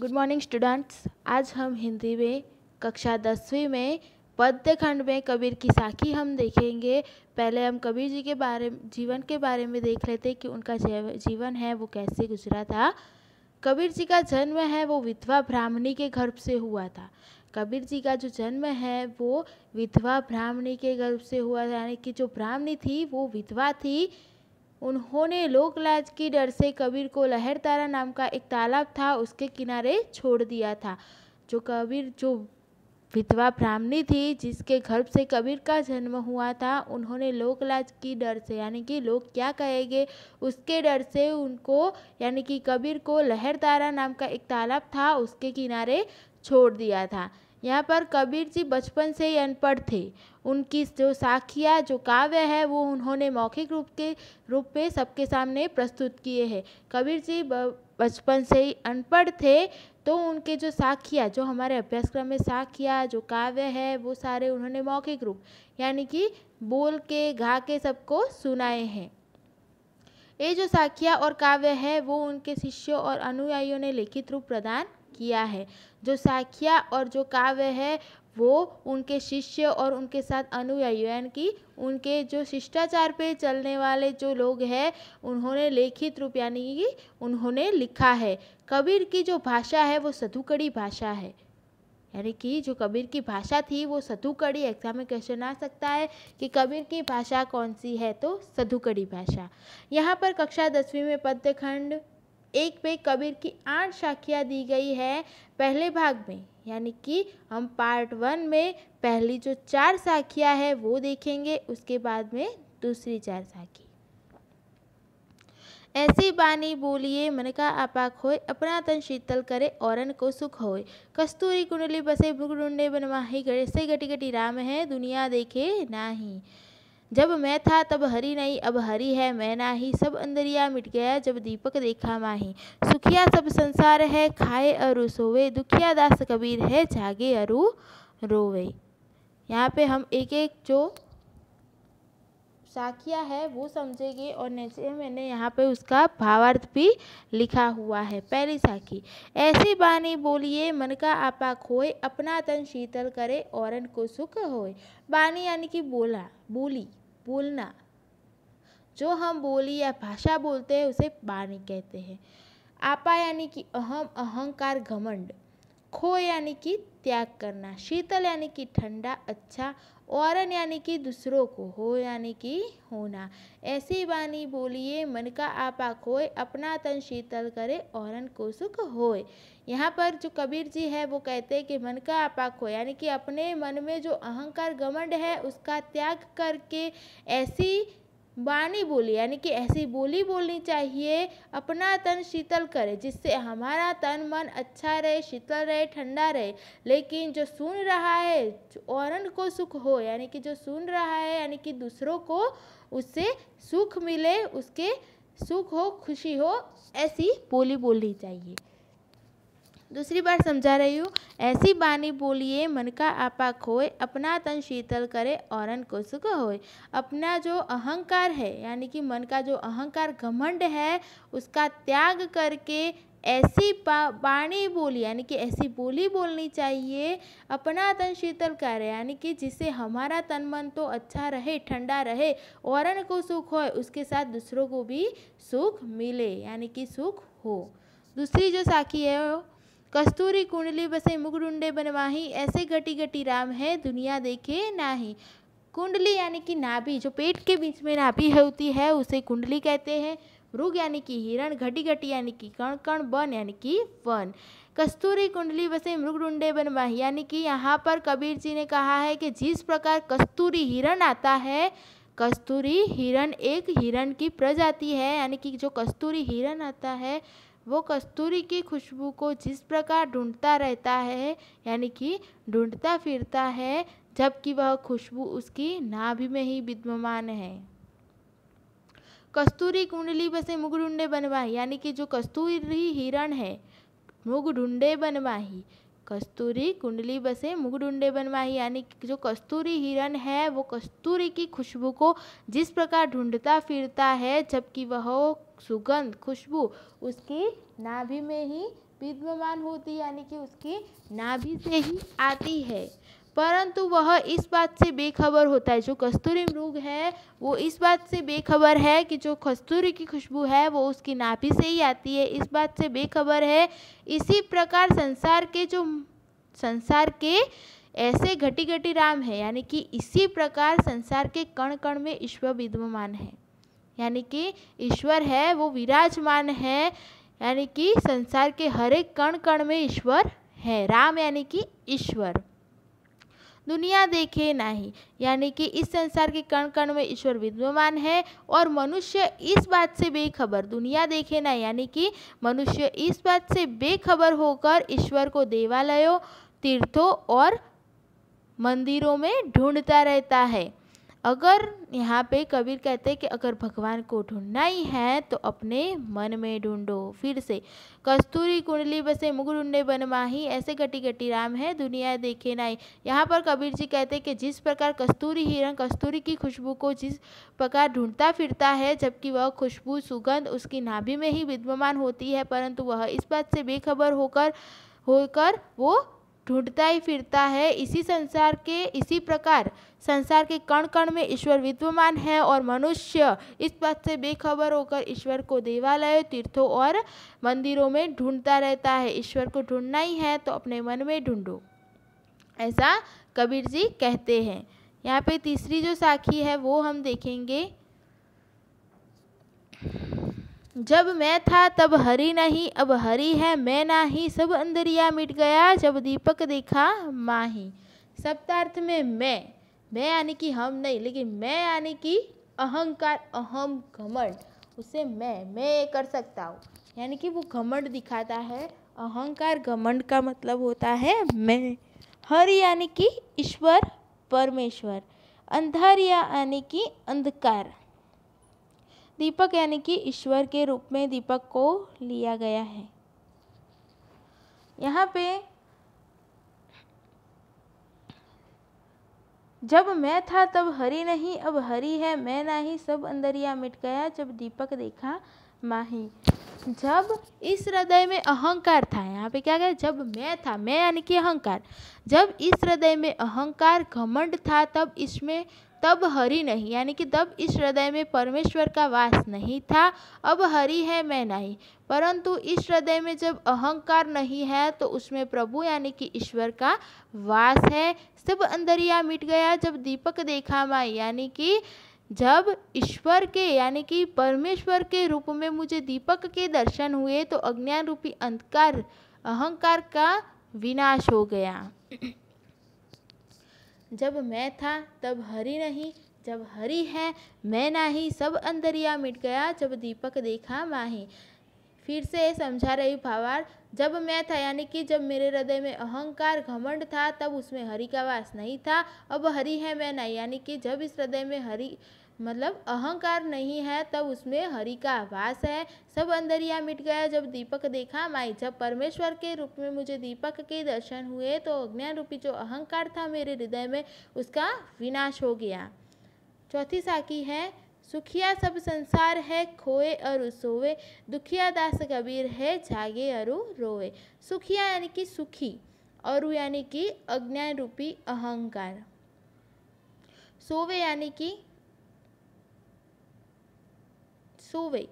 good morning students आज हम हिंदी में कक्षा दसवीं में पद्य खंड में कबीर की साखी हम देखेंगे पहले हम कबीर जी के बारे जीवन के बारे में देख लेते कि उनका जीवन है वो कैसे गुजरा था कबीर जी का जन्म है वो विधवा ब्राह्मणी के गर्भ से हुआ था कबीर जी का जो जन्म है वो विधवा ब्राह्मणी के गर्भ से हुआ यानी कि जो ब्राह्मणी थी वो विधवा थी उन्होंने लोक लाज की डर से कबीर को लहर तारा नाम का एक तालाब था उसके किनारे छोड़ दिया था जो कबीर जो विधवा ब्राह्मणी थी जिसके गर्भ से कबीर का जन्म हुआ था उन्होंने लोक लाज की डर से यानी कि लोग क्या कहेंगे उसके डर से उनको यानी कि कबीर को लहर तारा नाम का एक तालाब था उसके किनारे छोड़ दिया था यहाँ पर कबीर जी बचपन से ही अनपढ़ थे उनकी जो साखियाँ जो काव्य है वो उन्होंने मौखिक रूप के रूप में सबके सामने प्रस्तुत किए हैं कबीर जी बचपन से ही अनपढ़ थे तो उनके जो साखियाँ जो हमारे अभ्यासक्रम में साखियाँ जो काव्य है वो सारे उन्होंने मौखिक रूप यानी कि बोल के गा के सबको सुनाए हैं ये जो साखियाँ और काव्य है वो उनके शिष्यों और अनुयायियों ने लिखित रूप प्रदान किया है जो साखिया और जो काव्य है वो उनके शिष्य और उनके साथ अनुयायी यानी कि उनके जो शिष्टाचार पे चलने वाले जो लोग हैं उन्होंने लिखित रूप यानी कि उन्होंने लिखा है कबीर की जो भाषा है वो सधुकड़ी भाषा है यानी कि जो कबीर की भाषा थी वो सधुकड़ी एग्जाम में क्वेश्चन आ सकता है कि कबीर की भाषा कौन सी है तो सधुकड़ी भाषा यहाँ पर कक्षा दसवीं में पद्य खंड एक में कबीर की आठ शाखियाँ दी गई है पहले भाग में यानी कि हम पार्ट वन में पहली जो चार शाखियाँ है वो देखेंगे उसके बाद में दूसरी चार साखी ऐसी बानी बोलिए मन का आपाक होए अपना तन शीतल करे औरन को सुख होए कस्तूरी कुंडली बसे भुगुंडे बनवाही गड़े से घटी घटी राम है दुनिया देखे नाही जब मैं था तब हरी नहीं अब हरी है मैं ही सब अंदरिया मिट गया जब दीपक देखा माही सुखिया सब संसार है खाए अरु सोवे दुखिया दास कबीर है जागे अरु रोवे यहाँ पे हम एक एक जो साखिया है वो समझेंगे और नीचे मैंने यहाँ पे उसका भावार्थ भी लिखा हुआ है पहली साखी ऐसी बानी बोलिए मन का आपा खोए अपना तन शीतल करे औरन को सुख होए बानी यानी कि बोला बोली बोलना जो हम बोली या भाषा बोलते हैं उसे बाणी कहते हैं आपा यानी कि अहम अहंकार घमंड खो यानी कि त्याग करना शीतल यानी कि ठंडा अच्छा औरन यानी कि दूसरों को हो यानी कि होना ऐसी वाणी बोलिए मन का आपा खोए अपना तन शीतल करे औरन को सुख होए यहाँ पर जो कबीर जी है वो कहते हैं कि मन का अपाक हो यानी कि अपने मन में जो अहंकार गमंड है उसका त्याग करके ऐसी वाणी बोली यानी कि ऐसी बोली बोलनी चाहिए अपना तन शीतल करे जिससे हमारा तन मन अच्छा रहे शीतल रहे ठंडा रहे लेकिन जो सुन रहा है औरन को सुख हो यानी कि जो सुन रहा है यानी कि दूसरों को उससे सुख मिले उसके सुख हो खुशी हो ऐसी बोली बोलनी चाहिए दूसरी बार समझा रही हूँ ऐसी बानी बोलिए मन का आपा खोए अपना तन शीतल करे औरन को सुख होए अपना जो अहंकार है यानी कि मन का जो अहंकार घमंड है उसका त्याग करके ऐसी बाणी बोली यानी कि ऐसी बोली बोलनी चाहिए अपना तन शीतल कर यानी कि जिससे हमारा तन मन तो अच्छा रहे ठंडा रहे औरन को सुख हो उसके साथ दूसरों को भी सुख मिले यानी कि सुख हो दूसरी जो साखी है वो कस्तूरी कुंडली बसे मुगडुंडे बनवाही ऐसे गटी गटी राम है दुनिया देखे नाही कुंडली यानी कि नाभि जो पेट के बीच में नाभि होती है उसे कुंडली कहते हैं मृग यानी कि हिरण घटी घटी यानी कि कण कण बन यानी कि वन कस्तूरी कुंडली बसे मृगडुंडे बनवाही यानी कि यहाँ पर कबीर जी ने कहा है कि जिस प्रकार कस्तूरी हिरण आता है कस्तूरी हिरण एक हिरण की प्रजाति है यानी कि जो कस्तूरी हिरण आता है वो कस्तूरी की खुशबू को जिस प्रकार ढूंढता रहता है यानी कि ढूंढता फिरता है जबकि वह खुशबू उसकी नाभि में ही विद्यमान है कस्तूरी कुंडली बसे मुग ढूंढे बनवाही यानी कि जो कस्तूरी हिरण है मुग ढूंढे बनवाही कस्तूरी कुंडली बसे मुग ढूंढे बनवाही यानी जो कस्तूरी हिरण है वो कस्तूरी की खुशबू को जिस प्रकार ढूंढता फिरता है जबकि वह सुगंध खुशबू उसकी नाभि में ही विद्यमान होती यानी कि उसकी नाभि से ही आती है परंतु वह इस बात से बेखबर होता है जो कस्तूरी मृग है वो इस बात से बेखबर है कि जो कस्तूरी की खुशबू है वो उसकी नाभि से ही आती है इस बात से बेखबर है इसी प्रकार संसार के जो संसार के ऐसे घटी घटी राम है यानी कि इसी प्रकार संसार के कण कण में ईश्वर विद्यमान है यानी कि ईश्वर है वो विराजमान है यानी कि संसार के हर एक कण कण में ईश्वर है राम यानी कि ईश्वर दुनिया देखे नहीं यानी कि इस संसार के कण कण में ईश्वर विद्यमान है और मनुष्य इस बात से बेखबर दुनिया देखे ना यानी कि मनुष्य इस बात से बेखबर होकर ईश्वर को देवालयों तीर्थों और मंदिरों में ढूंढता रहता है अगर यहाँ पे कबीर कहते हैं कि अगर भगवान को ढूंढना ही है तो अपने मन में ढूंढो फिर से कस्तूरी कुंडली बसे मुगुरुंडे बनमाही ऐसे घटी घटी राम है दुनिया देखे नाई यहाँ पर कबीर जी कहते हैं कि जिस प्रकार कस्तूरी हिरण कस्तूरी की खुशबू को जिस प्रकार ढूंढता फिरता है जबकि वह खुशबू सुगंध उसकी नाभि में ही विद्यमान होती है परंतु वह इस बात से बेखबर होकर होकर वो ढूंढता ही फिरता है इसी संसार के इसी प्रकार संसार के कण कण में ईश्वर विद्यमान है और मनुष्य इस बात से बेखबर होकर ईश्वर को देवालयों तीर्थों और मंदिरों में ढूंढता रहता है ईश्वर को ढूंढना ही है तो अपने मन में ढूंढो ऐसा कबीर जी कहते हैं यहाँ पे तीसरी जो साखी है वो हम देखेंगे जब मैं था तब हरि नहीं अब हरि है मैं ना ही सब अंदरिया मिट गया जब दीपक देखा माही सप्तार्थ में मैं मैं यानी कि हम नहीं लेकिन मैं यानी कि अहंकार अहम घमंड उसे मैं मैं ये कर सकता हूँ यानी कि वो घमंड दिखाता है अहंकार घमंड का मतलब होता है मैं हरि यानी कि ईश्वर परमेश्वर अंधार यानी कि अंधकार दीपक यानी कि ईश्वर के रूप में दीपक को लिया गया है यहाँ पे जब मैं था तब हरी नहीं अब हरी है मैं नाही सब अंदरिया मिट गया जब दीपक देखा माही जब इस हृदय में अहंकार था यहाँ पे क्या गया जब मैं था मैं यानी कि अहंकार जब इस हृदय में अहंकार घमंड था तब इसमें तब हरि नहीं यानी कि तब इस हृदय में परमेश्वर का वास नहीं था अब हरि है मैं नहीं परंतु इस हृदय में जब अहंकार नहीं है तो उसमें प्रभु यानी कि ईश्वर का वास है सब अंदरिया मिट गया जब दीपक देखा माई यानी कि जब ईश्वर के यानी कि परमेश्वर के रूप में मुझे दीपक के दर्शन हुए तो अज्ञान रूपी अंधकार अहंकार का विनाश हो गया जब मैं था तब हरि नहीं जब हरि है मैं नाही सब अंदरिया मिट गया जब दीपक देखा माही फिर से समझा रही भावार जब मैं था यानी कि जब मेरे हृदय में अहंकार घमंड था तब उसमें हरि का वास नहीं था अब हरि है मैं नहीं यानी कि जब इस हृदय में हरि मतलब अहंकार नहीं है तब उसमें हरि का वास है सब अंदरिया मिट गया जब दीपक देखा माई जब परमेश्वर के रूप में मुझे दीपक के दर्शन हुए तो अज्ञान रूपी जो अहंकार था मेरे हृदय में उसका विनाश हो गया चौथी साकी है सुखिया सब संसार है खोए और सोवे दुखिया दास कबीर है जागे और रोवे सुखिया यानी कि सुखी और यानी कि अज्ञान रूपी अहंकार सोवे यानी कि सोवे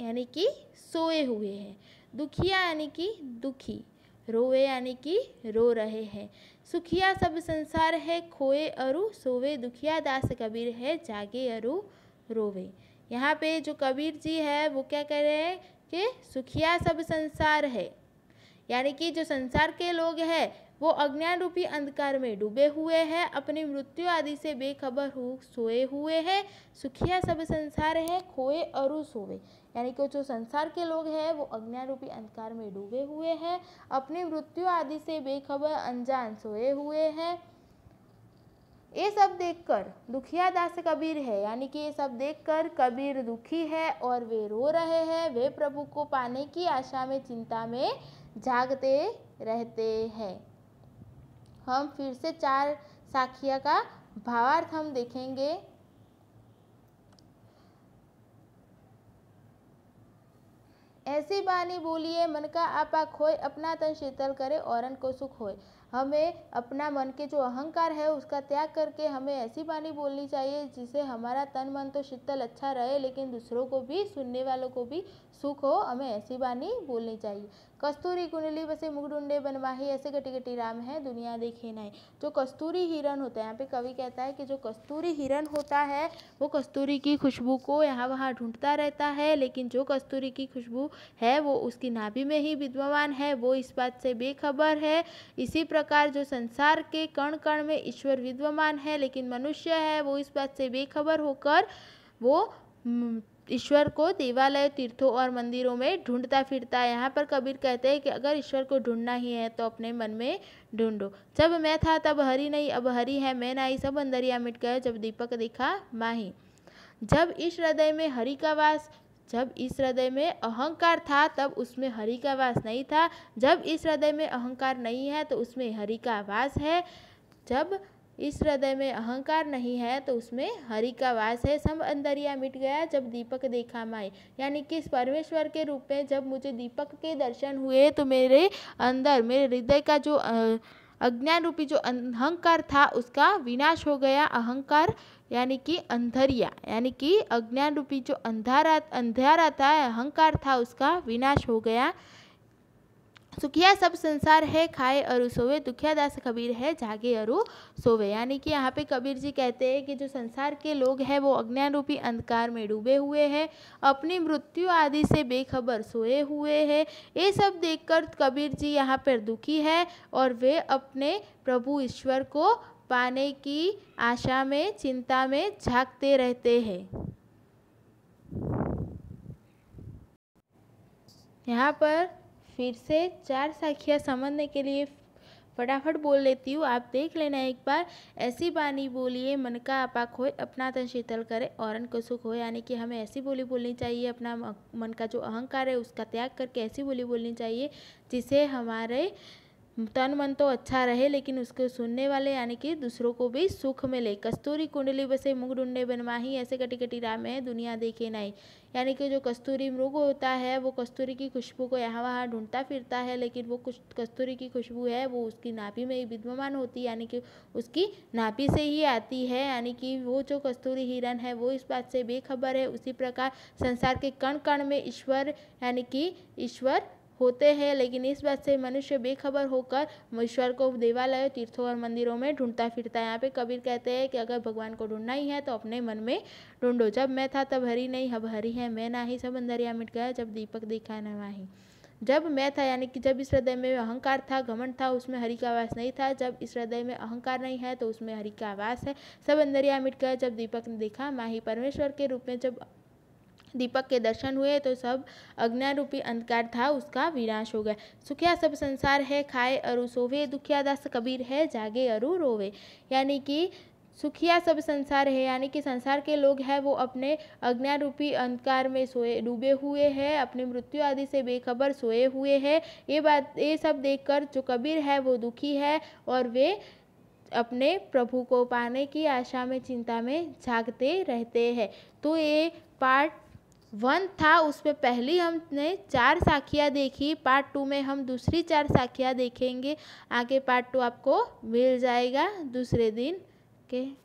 यानी कि सोए हुए हैं दुखिया यानी कि दुखी रोवे यानी कि रो रहे हैं सुखिया सब संसार है खोए अरु सोवे दुखिया दास कबीर है जागे अरु रोवे यहाँ पे जो कबीर जी है वो क्या कह रहे हैं कि सुखिया सब संसार है यानी कि जो संसार के लोग हैं वो अज्ञान रूपी अंधकार में डूबे हुए हैं अपनी मृत्यु आदि से बेखबर हो सोए हुए हैं सुखिया सब संसार है खोए और सोवे यानी कि जो संसार के लोग हैं वो अज्ञान रूपी अंधकार में डूबे हुए हैं अपनी मृत्यु आदि से बेखबर अनजान सोए हुए हैं ये सब देखकर दुखिया दास कबीर है यानी कि ये सब देखकर कबीर दुखी है और वे रो रहे हैं वे प्रभु को पाने की आशा में चिंता में जागते रहते हैं हम फिर से चार साखिया का भावार्थ हम देखेंगे ऐसी बानी बोलिए मन का आपा खोए अपना तन शीतल करे औरन को सुख होए हमें अपना मन के जो अहंकार है उसका त्याग करके हमें ऐसी वाणी बोलनी चाहिए जिससे हमारा तन मन तो शीतल अच्छा रहे लेकिन दूसरों को भी सुनने वालों को भी सुख हो हमें ऐसी वाणी बोलनी चाहिए कस्तूरी कुंडली बसे मुगडुंडे बनवाही ऐसे गटी गटी राम है दुनिया देखे नहीं जो कस्तूरी हिरण होता है यहाँ पे कवि कहता है कि जो कस्तूरी हिरण होता है वो कस्तूरी की खुशबू को यहाँ वहाँ ढूंढता रहता है लेकिन जो कस्तूरी की खुशबू है वो उसकी नाभि में ही विद्यमान है वो इस बात से बेखबर है इसी प्रकार जो संसार के कण कण में ईश्वर विद्यमान है लेकिन मनुष्य है वो इस बात से बेखबर होकर वो हम्म, ईश्वर को देवालय तीर्थों और मंदिरों में ढूंढता फिरता है यहाँ पर कबीर कहते हैं कि अगर ईश्वर को ढूंढना ही है तो अपने मन में ढूंढो जब मैं था तब हरी नहीं अब हरी है मैं नहीं सब अंदरिया मिट गए जब दीपक दिखा माही जब इस हृदय में हरि का वास जब इस हृदय में अहंकार था तब उसमें हरि का वास नहीं था जब इस हृदय में अहंकार नहीं है तो उसमें हरि का वास है जब इस हृदय में अहंकार नहीं है तो उसमें हरि का वास है सब अंदरिया मिट गया जब दीपक देखा माए यानी कि इस परमेश्वर के रूप में जब मुझे दीपक के दर्शन हुए तो मेरे अंदर मेरे हृदय का जो अज्ञान रूपी जो अहंकार था उसका विनाश हो गया अहंकार यानी कि अंधरिया यानी कि अज्ञान रूपी जो अंधारा अंधारा था अहंकार था उसका विनाश हो गया सुखिया सब संसार है खाए अरु सोवे दुखिया दास कबीर है जागे अरु सोवे यानी कि यहाँ पे कबीर जी कहते हैं कि जो संसार के लोग हैं वो अज्ञान रूपी अंधकार में डूबे हुए हैं अपनी मृत्यु आदि से बेखबर सोए हुए हैं ये सब देखकर कबीर जी यहाँ पर दुखी है और वे अपने प्रभु ईश्वर को पाने की आशा में चिंता में झाँकते रहते हैं यहाँ पर फिर से चार साखियाँ समझने के लिए फटाफट बोल लेती हूँ आप देख लेना एक बार ऐसी बानी बोलिए मन का अपाक खोए अपना तन शीतल करे औरन को सुख हो यानी कि हमें ऐसी बोली बोलनी चाहिए अपना मन का जो अहंकार है उसका त्याग करके ऐसी बोली बोलनी चाहिए जिसे हमारे तन मन तो अच्छा रहे लेकिन उसको सुनने वाले यानी कि दूसरों को भी सुख मिले कस्तूरी कुंडली बसे मुख बनवा ही ऐसे कटी कटी राम है दुनिया देखे नहीं यानी कि जो कस्तूरी मृग होता है वो कस्तूरी की खुशबू को यहाँ वहाँ ढूंढता फिरता है लेकिन वो कुछ कस्तूरी की खुशबू है वो उसकी नापी में ही विद्यमान होती है यानी कि उसकी नापी से ही आती है यानी कि वो जो कस्तूरी हिरण है वो इस बात से बेखबर है उसी प्रकार संसार के कण कण में ईश्वर यानी कि ईश्वर होते हैं लेकिन इस बात से मनुष्य बेखबर होकर ईश्वर को देवालयों तीर्थों और मंदिरों में ढूंढता फिरता है यहाँ पे कबीर कहते हैं कि अगर भगवान को ढूंढना ही है तो अपने मन में ढूंढो जब मैं था तब हरी नहीं अब हरी है मैं ना ही सब अंधरिया मिट गया जब दीपक देखा न वहीं जब मैं था यानी कि जब इस हृदय में अहंकार था घमंड था उसमें हरि का आवास नहीं था जब इस हृदय में अहंकार नहीं है तो उसमें हरि का आवास है सब अंदरिया मिट गया जब दीपक ने देखा माही परमेश्वर के रूप में जब दीपक के दर्शन हुए तो सब अग्नि रूपी अंधकार था उसका विनाश हो गया सुखिया सब संसार है खाए अरु सोवे दुखिया दास कबीर है जागे अरु रोवे यानी कि सुखिया सब संसार है यानी कि संसार के लोग हैं वो अपने रूपी अंधकार में सोए डूबे हुए हैं अपने मृत्यु आदि से बेखबर सोए हुए हैं ये बात ये सब देखकर जो कबीर है वो दुखी है और वे अपने प्रभु को पाने की आशा में चिंता में जागते रहते हैं तो ये पार्ट वन था उसमें पहली हमने चार साखियाँ देखी पार्ट टू में हम दूसरी चार साखियाँ देखेंगे आगे पार्ट टू आपको मिल जाएगा दूसरे दिन के